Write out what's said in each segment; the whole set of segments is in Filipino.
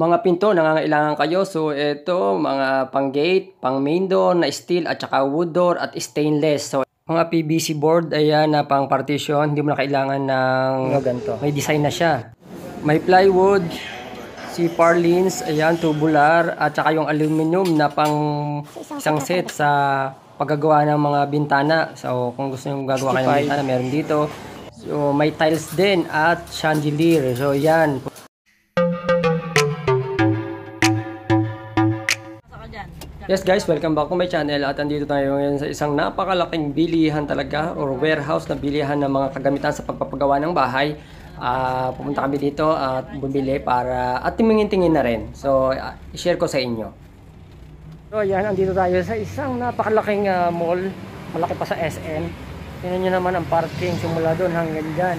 Mga pinto, nangangailangan kayo. So, ito, mga pang-gate, pang-main door, na steel, at saka wood door, at stainless. So, mga PVC board, ayan, na pang partition. Hindi mo na kailangan ng... Ano ganito? May design na siya. May plywood, si parlins, ayan, tubular, at saka yung aluminum na pang isang set sa paggagawa ng mga bintana. So, kung gusto nyo gagawa kayo ng bintana, meron dito. So, may tiles din at chandelier. So, ayan Yes guys, welcome back to my channel at andito tayo ngayon sa isang napakalaking bilihan talaga or warehouse na bilihan ng mga kagamitan sa pagpapagawa ng bahay. Uh, pumunta kami dito at bumili para at tingin-tingin na rin. So, uh, ah, share ko sa inyo. So, yan, andito tayo sa isang napakalaking uh, mall. Malaki pa sa SM. Tingnan nyo naman ang parking simula doon hanggang dyan.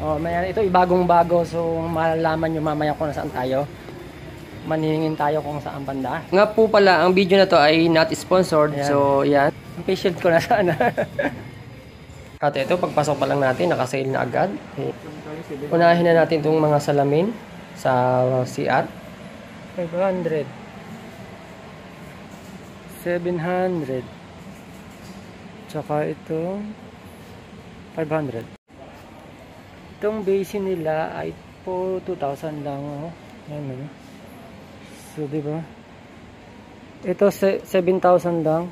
Oh, may, ito ibagong bago so malalaman nyo mamaya kung nasaan tayo maningin tayo kung saan banda. Nga po pala, ang video na to ay not sponsored. Ayan. So, yan. Patient ko na sana. At ito, pagpasok pa lang natin, nakasale na agad. Okay. Unahin na natin itong mga salamin sa CR. 500. 700. Tsaka ito, 500. Itong basin nila ay po 2,000 lang. Oh. Ayan, oh. So, di ba? Ito 7,000 lang.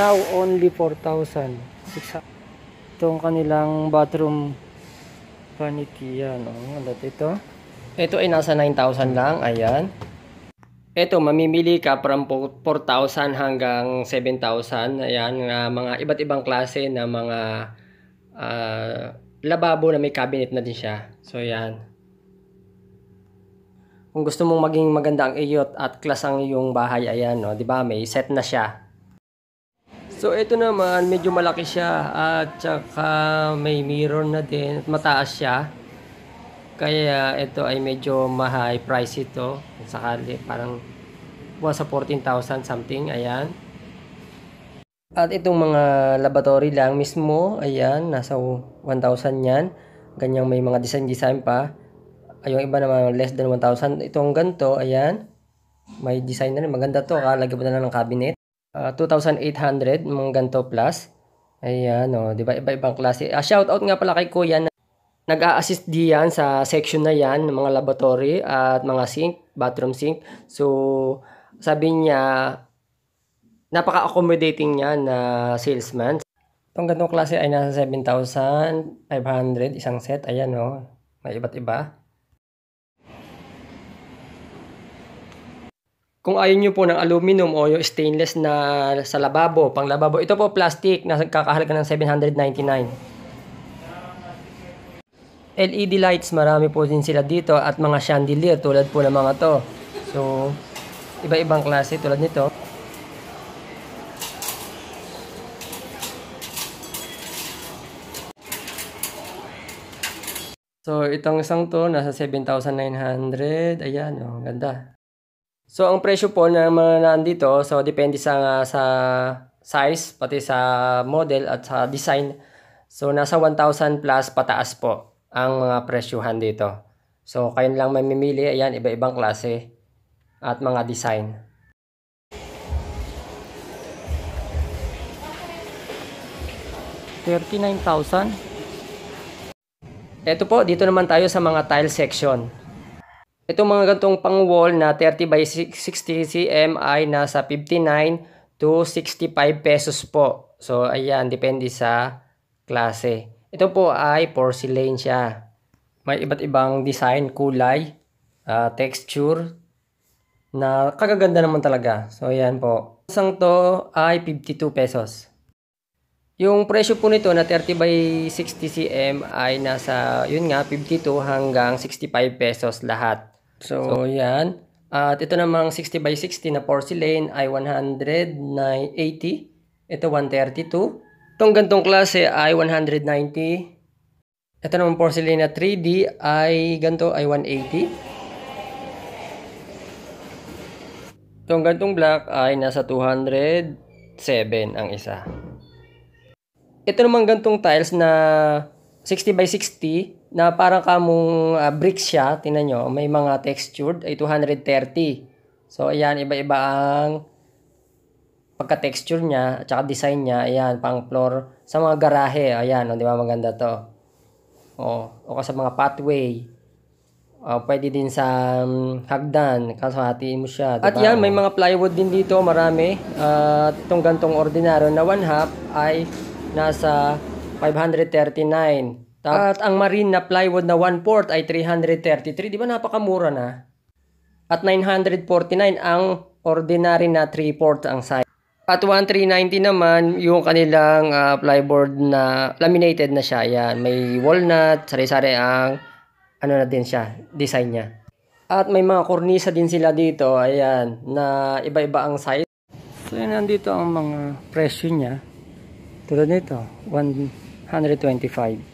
Now only 4,000. Itong kanilang bathroom vanity yan, oh. ito. Ito ay nasa 9,000 lang, ayan. Ito, mamimili ka from 4,000 hanggang 7,000. Ayan, uh, mga iba't ibang klase na mga uh, lababo na may cabinet na din siya. So, ayan. Kung gusto mong maging maganda ang iyot at class ang iyong bahay, ayan, no, 'di ba? May set na siya. So ito naman, medyo malaki siya at saka may mirror na din at mataas siya. Kaya ito ay medyo mahay price ito. Sakali parang kuha sa 14,000 something, ayan. At itong mga laboratory lang mismo, ayan, nasa 1,000 yan. Ganyang may mga design-design pa. Ay, yung iba naman less than 1,000. Itong ganito, ayan. May design na rin. Maganda to. Kalagyan mo na lang ng cabinet. Uh, 2,800. Mga ganito plus. Ayan, o. Oh, diba? Iba-ibang klase. Uh, ah, shout out nga pala kay Kuya na nag-a-assist diyan sa section na yan ng mga laboratory at mga sink, bathroom sink. So, sabi niya, napaka-accommodating niya na salesman. Itong ganitong klase ay nasa 7,500 isang set. Ayan, o. Oh. May iba't iba. Kung ayaw nyo po ng aluminum o yung stainless na sa lababo, pang lababo, ito po plastic na kakahalaga ng 799. LED e lights, marami po din sila dito at mga chandelier tulad po ng mga to. So, iba-ibang klase tulad nito. So, itong isang to, nasa 7,900. Ayan, oh, ganda. So, ang presyo po na mga nandito, so depende sa, sa size, pati sa model at sa design. So, nasa 1,000 plus pataas po ang mga presyuhan dito. So, kayo lang mamimili. Ayan, iba-ibang klase at mga design. $39,000. Ito po, dito naman tayo sa mga tile section. Itong mga gantong pang wall na 30 by 60 cm ay nasa 59 to 65 pesos po. So ayan, depende sa klase. Ito po ay porcelain siya. May iba't ibang design, kulay, uh, texture na kagaganda naman talaga. So ayan po. Isang to ay 52 pesos. Yung presyo po nito na 30 by 60 cm ay nasa yun nga 52 hanggang 65 pesos lahat. So, so yan. At ito namang 60 by 60 na porcelain ay 180. Ito 132. Itong gantong klase ay 190. Ito namang porcelain na 3D ay ganto ay 180. Itong gantong black ay nasa 207 ang isa. Ito namang gantong tiles na 60 by 60 na parang kamong uh, bricks siya, tingnan nyo, may mga textured, ay 230. So, ayan, iba-iba ang pagka-texture niya, at saka design niya, ayan, pang floor, sa mga garahe, ayan, no, oh, di ba maganda to. Oh, o, o sa mga pathway, o, oh, pwede din sa um, hagdan, kaso hatiin mo siya, diba? At yan, may mga plywood din dito, marami. At uh, itong gantong ordinaryo na 1 half ay nasa 539. At ang marine na plywood na 1/4 ay 333, di ba napakamura na? At 949 ang ordinary na 3/4 ang size. At 1390 naman yung kanilang uh, ah, plyboard na laminated na siya. Yan, may walnut, sari-sari ang ano na din siya, design niya. At may mga kornisa din sila dito, ayan, na iba-iba ang size. So yun, nandito ang mga presyo niya. Tulad nito, 125.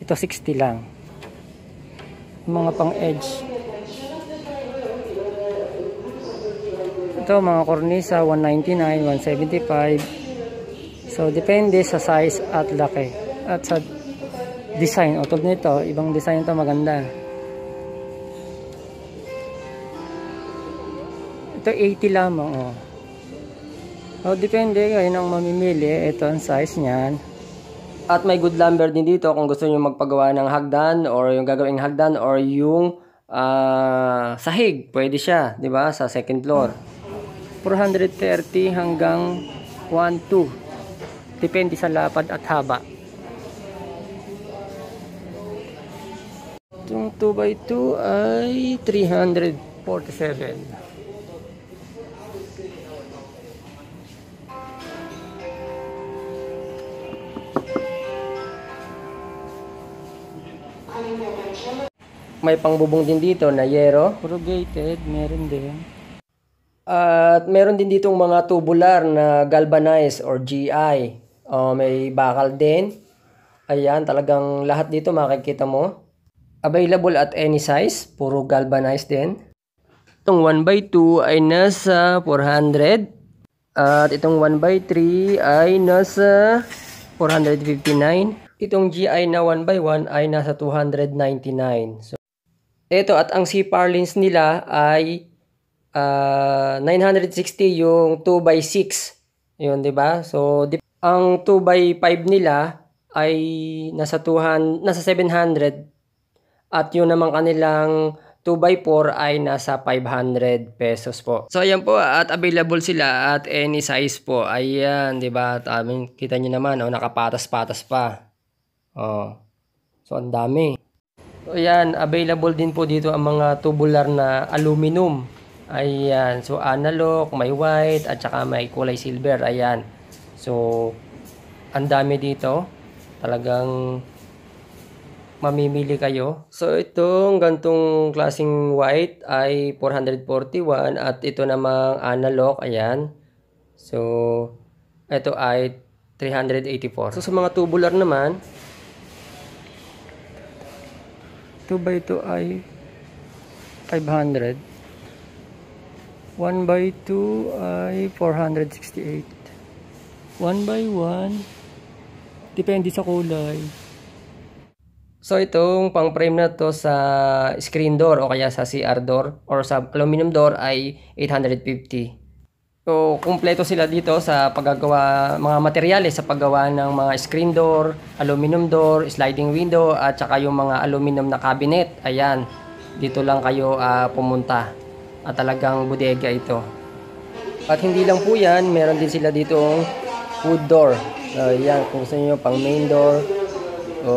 Ito 60 lang. mga pang edge. Ito mga cornisa 199, 175. So depende sa size at laki at sa design. O tulad nito, ibang design to maganda. Ito 80 lamang oh. O depende kayo nang mamimili. Ito ang size niyan. At may good lumber din dito kung gusto niyo magpagawa ng hagdan or yung gagawing hagdan or yung uh, sahig. Pwede siya, di ba? Sa second floor. 430 hanggang 1.2. Depende sa lapad at haba. Itong 2x2 ay 347. May pangbubong din dito na yero. Corrugated, meron din. At meron din ditong mga tubular na galvanized or GI. O, may bakal din. Ayan, talagang lahat dito makikita mo. Available at any size. Puro galvanized din. Itong 1x2 ay nasa 400. At itong 1x3 ay nasa 459. Itong GI na 1x1 ay nasa 299. So, ito at ang CPR lens nila ay uh, ah, 960 yung 2x6. Yun, di ba? So, ang 2x5 nila ay nasa 200, nasa 700 at yun naman kanilang 2x4 ay nasa 500 pesos po. So ayan po at available sila at any size po. Ayan, 'di ba? Tamin ah, kita niyo naman oh, nakapatas-patas pa. Oh. So ang dami. Ayan, available din po dito ang mga tubular na aluminum. Ayan, so analog, may white, at saka may kulay silver. Ayan, so ang dami dito. Talagang mamimili kayo. So itong gantong klasing white ay 441 at ito namang analog, ayan. So ito ay 384. So sa mga tubular naman, 2 by 2 ay 500 1 by 2 ay 468 1 by 1 depende sa kulay So itong pang frame na to sa screen door o kaya sa CR door or sa aluminum door ay 850 So, kumpleto sila dito sa paggawa mga materyales sa paggawa ng mga screen door, aluminum door, sliding window at saka yung mga aluminum na cabinet. Ayan. Dito lang kayo uh, pumunta. At ah, talagang bodega ito. At hindi lang po 'yan, meron din sila ditong food door. Uh, yan, kung gusto niyo pang main door o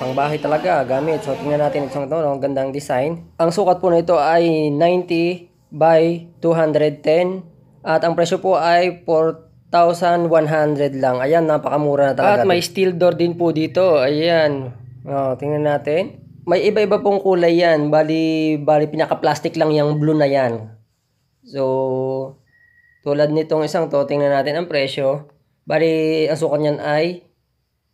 pang bahay talaga gamit. So, tingnan natin itong ito, no? gandang design. Ang sukat po nito ay 90 by 210 at ang presyo po ay 4,100 lang. Ayan, napakamura na talaga. At may steel door din po dito. Ayan. Oh, tingnan natin. May iba-iba pong kulay yan. Bali, bali pinaka-plastic lang yung blue na yan. So, tulad nitong isang to, tingnan natin ang presyo. Bali, ang sukat niyan ay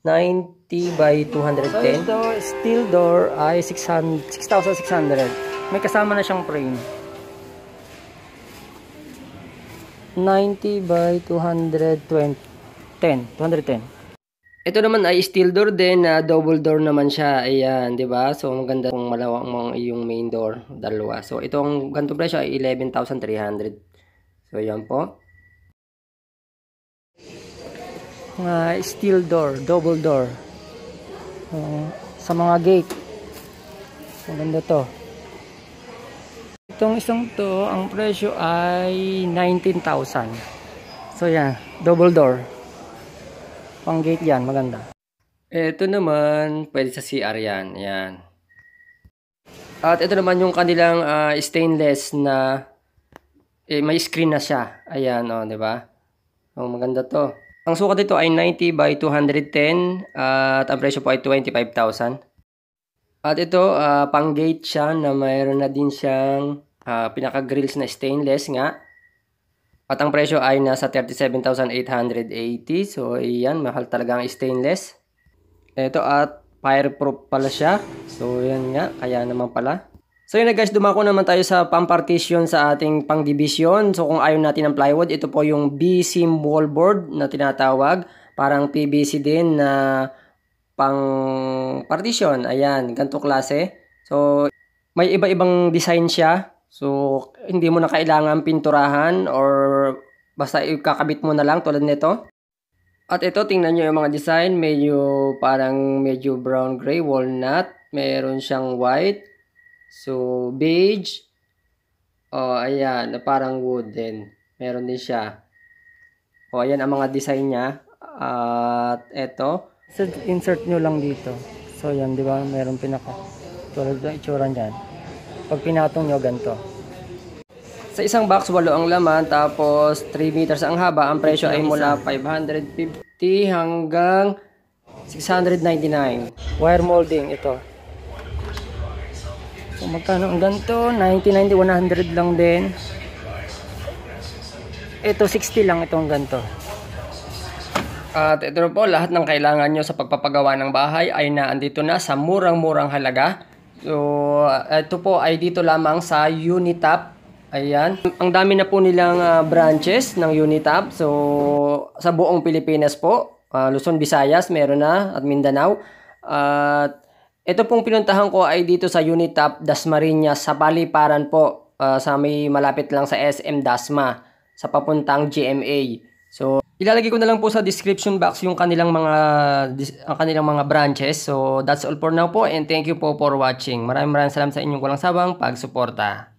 90 by 210. So, ito, steel door ay 6,600. May kasama na siyang frame. 90 by 220 10 210 ito naman ay steel door din na uh, double door naman siya. Ayan, 'di ba? So maganda kung malawak mong yung main door, dalawa. So itong ganto presyo ay 11,300. So ayan po. Uh, steel door, double door. Uh, sa mga gate. Maganda 'to. Itong isang to, ang presyo ay 19,000. So yan, double door. Pang gate yan, maganda. Ito naman, pwede sa CR yan. Yan. At ito naman yung kanilang uh, stainless na eh, may screen na siya. Ayan, o, oh, di ba? Oh, maganda to. Ang sukat nito ay 90 by 210 at ang presyo po ay 25,000. At ito, uh, pang gate siya na mayroon na din siyang uh, pinaka-grills na stainless nga. At ang presyo ay nasa 37,880. So, ayan, mahal talaga ang stainless. Ito at fireproof pala siya. So, yan nga. Kaya naman pala. So yun na guys, dumako naman tayo sa pang sa ating pang-division. So kung ayaw natin ng plywood, ito po yung B-seam wallboard na tinatawag. Parang PVC din na pang-partition. Ayan, ganito klase. So may iba-ibang design siya. So, hindi mo na kailangan pinturahan or basta ikakabit mo na lang tulad nito. At ito, tingnan nyo yung mga design. Medyo parang medyo brown-gray, walnut. Meron siyang white. So, beige. O, oh, ayan. Parang wooden. Meron din siya. O, oh, ayan ang mga design niya. At ito. insert nyo lang dito. So, yan, di ba? Meron pinaka. Tulad ng itsura niyan. Pag pinatong nyo, ganito. Sa isang box, walo ang laman, tapos 3 meters ang haba. Ang presyo ay mula 550 hanggang 699. Wire molding, ito. So, magkano ang ganito? 90, 90, 100 lang din. Ito, 60 lang itong ganito. At ito po, lahat ng kailangan nyo sa pagpapagawa ng bahay ay naandito na sa murang-murang halaga. So, ito po ay dito lamang sa Unitap. Ayan. Ang dami na po nilang uh, branches ng Unitap. So, sa buong Pilipinas po. Uh, Luzon, Visayas, meron na. At Mindanao. At uh, ito pong pinuntahan ko ay dito sa Unitap, Dasmariñas, sa Paliparan po. Uh, sa may malapit lang sa SM Dasma. Sa papuntang GMA. So, Ilalagay ko na lang po sa description box yung kanilang mga ang kanilang mga branches. So that's all for now po and thank you po for watching. Maraming maraming salamat sa inyong walang sawang pagsuporta.